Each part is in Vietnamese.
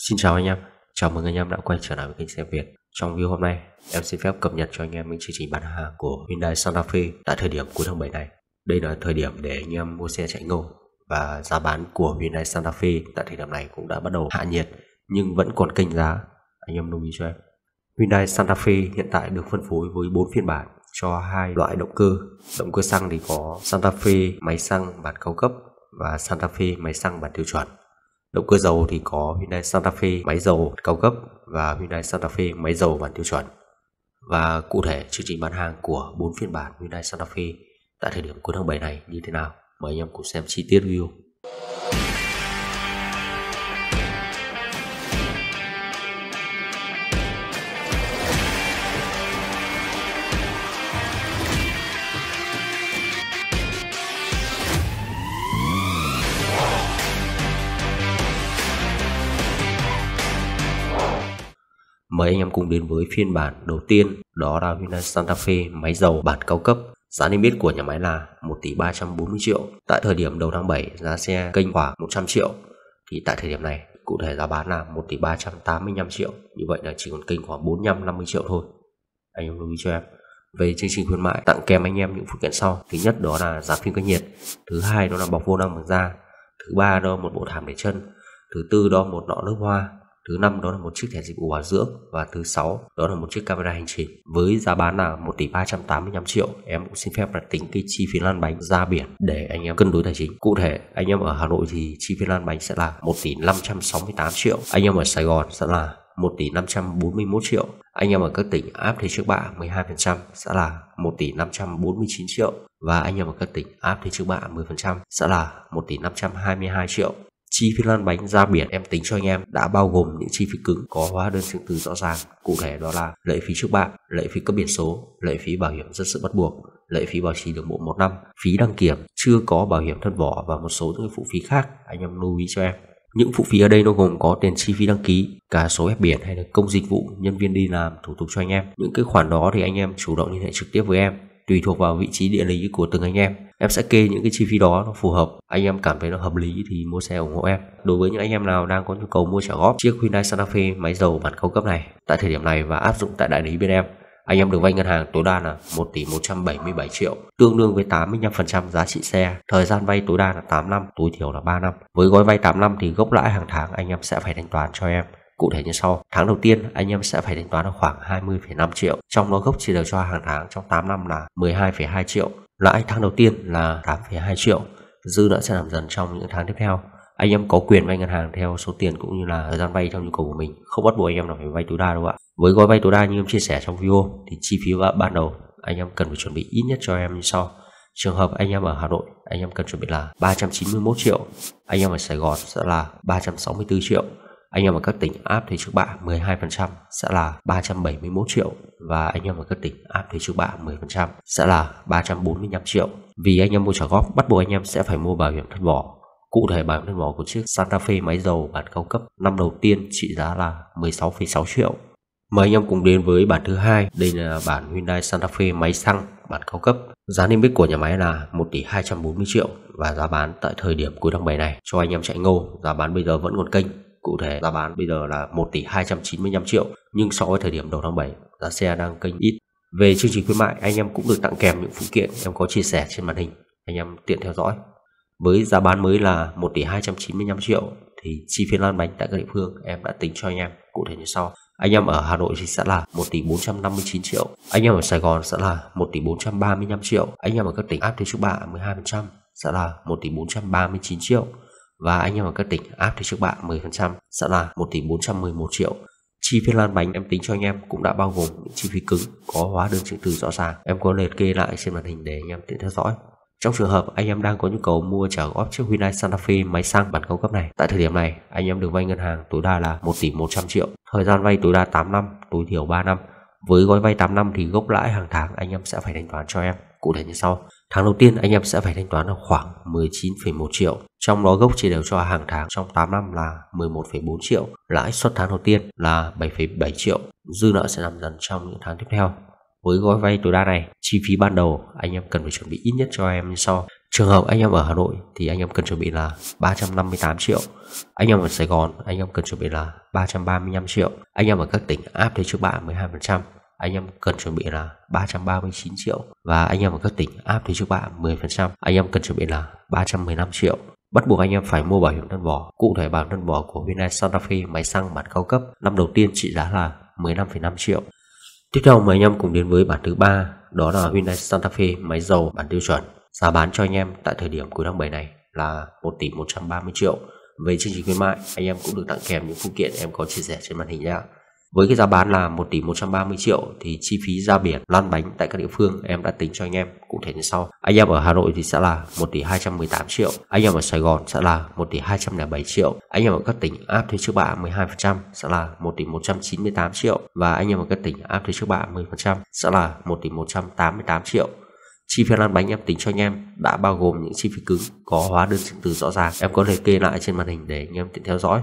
Xin chào anh em, chào mừng anh em đã quay trở lại với kênh xem Việt. Trong video hôm nay, em xin phép cập nhật cho anh em những chương trình bán hàng của Hyundai Santa Fe tại thời điểm cuối tháng 7 này. Đây là thời điểm để anh em mua xe chạy ngầu và giá bán của Hyundai Santa Fe tại thời điểm này cũng đã bắt đầu hạ nhiệt nhưng vẫn còn kênh giá. Anh em lưu ý cho em. Hyundai Santa Fe hiện tại được phân phối với 4 phiên bản cho hai loại động cơ. Động cơ xăng thì có Santa Fe máy xăng bản cao cấp và Santa Fe máy xăng bản tiêu chuẩn. Động cơ dầu thì có Hyundai Santa Fe máy dầu cao cấp và Hyundai Santa Fe máy dầu bản tiêu chuẩn. Và cụ thể chương trình bán hàng của bốn phiên bản Hyundai Santa Fe tại thời điểm cuối tháng 7 này như thế nào? Mời anh em cùng xem chi tiết review. Mời anh em cùng đến với phiên bản đầu tiên đó là Hyundai Santa Fe máy dầu bản cao cấp Giá niêm yết của nhà máy là 1 tỷ 340 triệu. Tại thời điểm đầu tháng 7, giá xe kênh khoảng 100 triệu. Thì tại thời điểm này, cụ thể giá bán là 1 tỷ 385 triệu. Như vậy là chỉ còn kênh khoảng 45 50 triệu thôi. Anh em lưu ý cho em. Về chương trình khuyến mại tặng kèm anh em những phụ kiện sau. Thứ nhất đó là giá phim cách nhiệt. Thứ hai đó là bọc vô năng bằng da. Thứ ba đó là một bộ thảm để chân. Thứ tư đó là một nọ nước hoa thứ năm đó là một chiếc thẻ dịch vụ bảo dưỡng và thứ sáu đó là một chiếc camera hành trình với giá bán là 1 tỷ 385 triệu em cũng xin phép là tính cái chi phí lăn bánh ra biển để anh em cân đối tài chính cụ thể anh em ở Hà Nội thì chi phí lăn bánh sẽ là 1 tỷ 568 triệu anh em ở Sài Gòn sẽ là 1 tỷ 541 triệu. Anh em ở các tỉnh áp thuế trước bạ 12% sẽ là 1 tỷ 549 triệu và anh em ở các tỉnh áp thuế trước bạ 10% sẽ là 1 tỷ 522 triệu. Chi phí lăn bánh ra biển em tính cho anh em đã bao gồm những chi phí cứng có hóa đơn chứng từ rõ ràng, cụ thể đó là lệ phí trước bạ, lệ phí cấp biển số, lệ phí bảo hiểm dân sự bắt buộc, lệ phí bảo trì đường bộ một năm, phí đăng kiểm, chưa có bảo hiểm thân vỏ và một số những phụ phí khác anh em lưu ý cho em. Những phụ phí ở đây nó gồm có tiền chi phí đăng ký, cả số ép biển hay là công dịch vụ nhân viên đi làm thủ tục cho anh em. Những cái khoản đó thì anh em chủ động liên hệ trực tiếp với em tùy thuộc vào vị trí địa lý của từng anh em em sẽ kê những cái chi phí đó nó phù hợp anh em cảm thấy nó hợp lý thì mua xe ủng hộ em đối với những anh em nào đang có nhu cầu mua trả góp chiếc Hyundai Santa Fe máy dầu bản cao cấp này tại thời điểm này và áp dụng tại đại lý bên em anh em được vay ngân hàng tối đa là 1 tỷ 177 triệu, tương đương với 85% giá trị xe, thời gian vay tối đa là 8 năm, tối thiểu là 3 năm. Với gói vay 8 năm thì gốc lãi hàng tháng anh em sẽ phải thanh toán cho em. Cụ thể như sau, tháng đầu tiên anh em sẽ phải thanh toán khoảng 20,5 triệu, trong đó gốc chia đầu cho hàng tháng trong 8 năm là 12,2 triệu, lãi tháng đầu tiên là 8,2 triệu, dư nợ sẽ giảm dần trong những tháng tiếp theo. Anh em có quyền vay ngân hàng theo số tiền cũng như là thời gian vay theo nhu cầu của mình, không bắt buộc anh em là phải vay tối đa đâu ạ. Với gói vay tối đa như em chia sẻ trong video thì chi phí ban đầu anh em cần phải chuẩn bị ít nhất cho em như sau. Trường hợp anh em ở Hà Nội, anh em cần chuẩn bị là 391 triệu, anh em ở Sài Gòn sẽ là 364 triệu, anh em ở các tỉnh áp thuế trước bạ 12% sẽ là 371 triệu và anh em ở các tỉnh áp thuế trước bạ 10% sẽ là 345 triệu. Vì anh em mua trả góp, bắt buộc anh em sẽ phải mua bảo hiểm thân vỏ. Cụ thể bảo hiểm thân vỏ của chiếc Santa Fe máy dầu bản cao cấp năm đầu tiên trị giá là 16,6 triệu. Mời anh em cùng đến với bản thứ hai, đây là bản Hyundai Santa Fe máy xăng bản cao cấp. Giá niêm yết của nhà máy là 1 tỷ 240 triệu và giá bán tại thời điểm cuối tháng 7 này cho anh em chạy ngô, giá bán bây giờ vẫn còn kênh cụ thể giá bán bây giờ là 1 tỷ 295 triệu nhưng so với thời điểm đầu tháng 7 giá xe đang kênh ít về chương trình khuyến mại anh em cũng được tặng kèm những phụ kiện em có chia sẻ trên màn hình anh em tiện theo dõi với giá bán mới là 1 tỷ 295 triệu thì chi phí lăn bánh tại các địa phương em đã tính cho anh em cụ thể như sau anh em ở Hà Nội thì sẽ là 1 tỷ 459 triệu anh em ở Sài Gòn sẽ là 1 tỷ 435 triệu anh em ở các tỉnh áp thuế trước bạ 12% sẽ là 1 tỷ 439 triệu và anh em ở các tỉnh áp thì trước bạn 10% sẽ là 1 tỷ 411 triệu chi phí lan bánh em tính cho anh em cũng đã bao gồm những chi phí cứng có hóa đơn chứng từ rõ ràng em có liệt kê lại trên màn hình để anh em tiện theo dõi trong trường hợp anh em đang có nhu cầu mua trả góp chiếc Hyundai Santa Fe máy xăng bản cao cấp này, tại thời điểm này anh em được vay ngân hàng tối đa là 1 tỷ 100 triệu, thời gian vay tối đa 8 năm, tối thiểu 3 năm. Với gói vay 8 năm thì gốc lãi hàng tháng anh em sẽ phải thanh toán cho em, cụ thể như sau. Tháng đầu tiên anh em sẽ phải thanh toán là khoảng 19,1 triệu, trong đó gốc chỉ đều cho hàng tháng trong 8 năm là 11,4 triệu, lãi suất tháng đầu tiên là 7,7 triệu, dư nợ sẽ nằm dần trong những tháng tiếp theo. Với gói vay tối đa này, chi phí ban đầu anh em cần phải chuẩn bị ít nhất cho em như sau. Trường hợp anh em ở Hà Nội thì anh em cần chuẩn bị là 358 triệu. Anh em ở Sài Gòn, anh em cần chuẩn bị là 335 triệu. Anh em ở các tỉnh áp thuế trước bạ 12% anh em cần chuẩn bị là 339 triệu và anh em ở các tỉnh áp thuế trước bạ 10% anh em cần chuẩn bị là 315 triệu bắt buộc anh em phải mua bảo hiểm thân vỏ cụ thể bảo hiểm thân vỏ của Hyundai Santa Fe máy xăng bản cao cấp năm đầu tiên trị giá là 15,5 triệu tiếp theo mời anh em cùng đến với bản thứ ba đó là Hyundai Santa Fe máy dầu bản tiêu chuẩn giá bán cho anh em tại thời điểm cuối tháng 7 này là 1 tỷ 130 triệu về chương trình khuyến mại anh em cũng được tặng kèm những phụ kiện em có chia sẻ trên màn hình nhé với cái giá bán là 1 tỷ 130 triệu thì chi phí ra biển lăn bánh tại các địa phương em đã tính cho anh em cụ thể như sau. Anh em ở Hà Nội thì sẽ là 1 tỷ 218 triệu, anh em ở Sài Gòn sẽ là 1 tỷ 207 triệu, anh em ở các tỉnh áp thuế trước bạ 12% sẽ là 1 tỷ 198 triệu và anh em ở các tỉnh áp thuế trước bạ 10% sẽ là 1 tỷ 188 triệu chi phí lăn bánh em tính cho anh em đã bao gồm những chi phí cứng có hóa đơn chứng từ rõ ràng em có liệt kê lại trên màn hình để anh em tiện theo dõi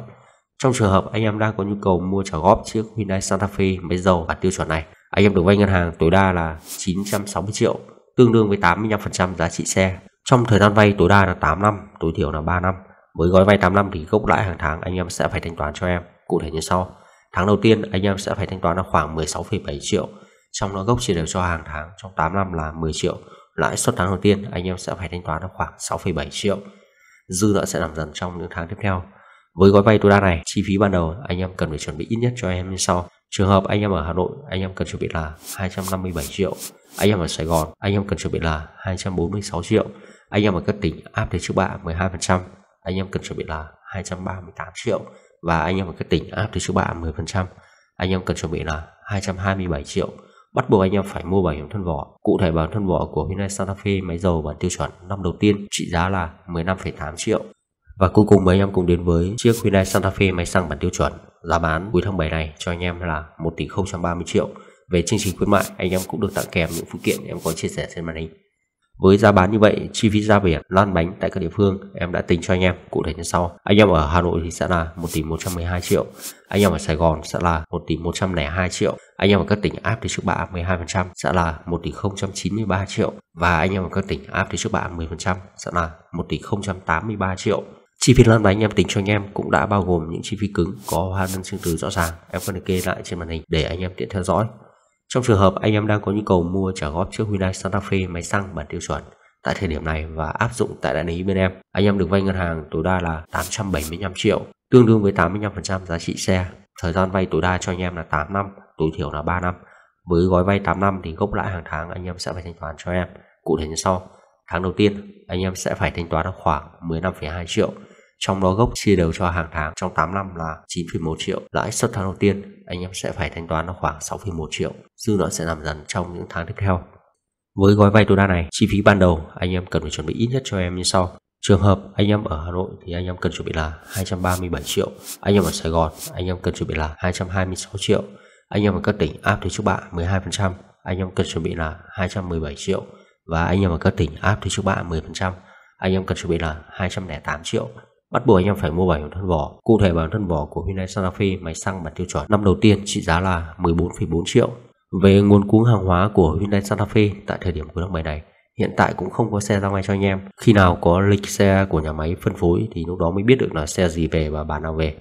trong trường hợp anh em đang có nhu cầu mua trả góp chiếc Hyundai Santa Fe máy dầu bản tiêu chuẩn này, anh em được vay ngân hàng tối đa là 960 triệu, tương đương với 85% giá trị xe. Trong thời gian vay tối đa là 8 năm, tối thiểu là 3 năm. Với gói vay 8 năm thì gốc lãi hàng tháng anh em sẽ phải thanh toán cho em, cụ thể như sau. Tháng đầu tiên anh em sẽ phải thanh toán là khoảng 16,7 triệu, trong đó gốc chia đều cho hàng tháng trong 8 năm là 10 triệu. Lãi suất tháng đầu tiên anh em sẽ phải thanh toán là khoảng 6,7 triệu. Dư nợ sẽ giảm dần trong những tháng tiếp theo. Với gói vay tối đa này, chi phí ban đầu anh em cần phải chuẩn bị ít nhất cho em như sau. Trường hợp anh em ở Hà Nội, anh em cần chuẩn bị là 257 triệu. Anh em ở Sài Gòn, anh em cần chuẩn bị là 246 triệu. Anh em ở các tỉnh áp thuế trước bạ 12%, anh em cần chuẩn bị là 238 triệu và anh em ở các tỉnh áp thuế trước bạ 10%, anh em cần chuẩn bị là 227 triệu. Bắt buộc anh em phải mua bảo hiểm thân vỏ. Cụ thể bảo hiểm thân vỏ của Hyundai Santa Fe máy dầu bản tiêu chuẩn năm đầu tiên trị giá là 15,8 triệu và cuối cùng mấy anh em cùng đến với chiếc Hyundai Santa Fe máy xăng bản tiêu chuẩn giá bán cuối tháng 7 này cho anh em là 1 tỷ 030 triệu. Về chương trình khuyến mại, anh em cũng được tặng kèm những phụ kiện em có chia sẻ trên màn hình. Với giá bán như vậy, chi phí ra biển, lăn bánh tại các địa phương em đã tính cho anh em cụ thể như sau. Anh em ở Hà Nội thì sẽ là 1 tỷ 112 triệu, anh em ở Sài Gòn sẽ là 1 tỷ 102 triệu, anh em ở các tỉnh áp thì trước bạ 12% sẽ là 1 tỷ 093 triệu và anh em ở các tỉnh áp thì trước bạ 10% sẽ là 1 tỷ 083 triệu. Chi phí lăn mà anh em tính cho anh em cũng đã bao gồm những chi phí cứng có hóa đơn chứng từ rõ ràng em phân kê lại trên màn hình để anh em tiện theo dõi. Trong trường hợp anh em đang có nhu cầu mua trả góp chiếc Hyundai Santa Fe máy xăng bản tiêu chuẩn tại thời điểm này và áp dụng tại đại lý bên em, anh em được vay ngân hàng tối đa là 875 triệu, tương đương với 85% giá trị xe. Thời gian vay tối đa cho anh em là 8 năm, tối thiểu là 3 năm. Với gói vay 8 năm thì gốc lãi hàng tháng anh em sẽ phải thanh toán cho em. Cụ thể như sau: Tháng đầu tiên, anh em sẽ phải thanh toán khoảng 15,2 triệu, trong đó gốc chia đều cho hàng tháng trong 8 năm là 9,1 triệu. Lãi suất tháng đầu tiên, anh em sẽ phải thanh toán nó khoảng 6,1 triệu, dư nợ sẽ giảm dần trong những tháng tiếp theo. Với gói vay tối đa này, chi phí ban đầu anh em cần phải chuẩn bị ít nhất cho em như sau. Trường hợp anh em ở Hà Nội thì anh em cần chuẩn bị là 237 triệu, anh em ở Sài Gòn anh em cần chuẩn bị là 226 triệu, anh em ở các tỉnh áp thuế trước bạ 12%, anh em cần chuẩn bị là 217 triệu, và anh em mà có tỉnh áp thì trước bạn 10% anh em cần chuẩn bị là 208 triệu bắt buộc anh em phải mua bảo hiểm thân vỏ cụ thể bảo hiểm thân vỏ của Hyundai Santa Fe máy xăng bản tiêu chuẩn năm đầu tiên trị giá là 14,4 triệu về nguồn cung hàng hóa của Hyundai Santa Fe tại thời điểm cuối tháng 7 này hiện tại cũng không có xe ra ngoài cho anh em khi nào có lịch xe của nhà máy phân phối thì lúc đó mới biết được là xe gì về và bản nào về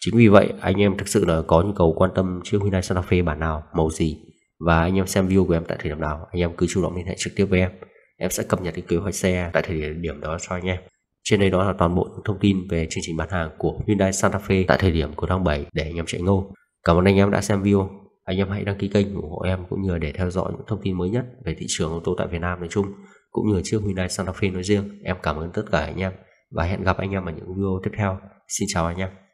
chính vì vậy anh em thực sự là có nhu cầu quan tâm chiếc Hyundai Santa Fe bản nào màu gì và anh em xem view của em tại thời điểm nào anh em cứ chủ động liên hệ trực tiếp với em em sẽ cập nhật cái kế hoạch xe tại thời điểm đó cho anh em trên đây đó là toàn bộ thông tin về chương trình bán hàng của Hyundai Santa Fe tại thời điểm của tháng 7 để anh em chạy ngô cảm ơn anh em đã xem video anh em hãy đăng ký kênh ủng hộ em cũng như để theo dõi những thông tin mới nhất về thị trường ô tô tại Việt Nam nói chung cũng như chiếc Hyundai Santa Fe nói riêng em cảm ơn tất cả anh em và hẹn gặp anh em ở những video tiếp theo xin chào anh em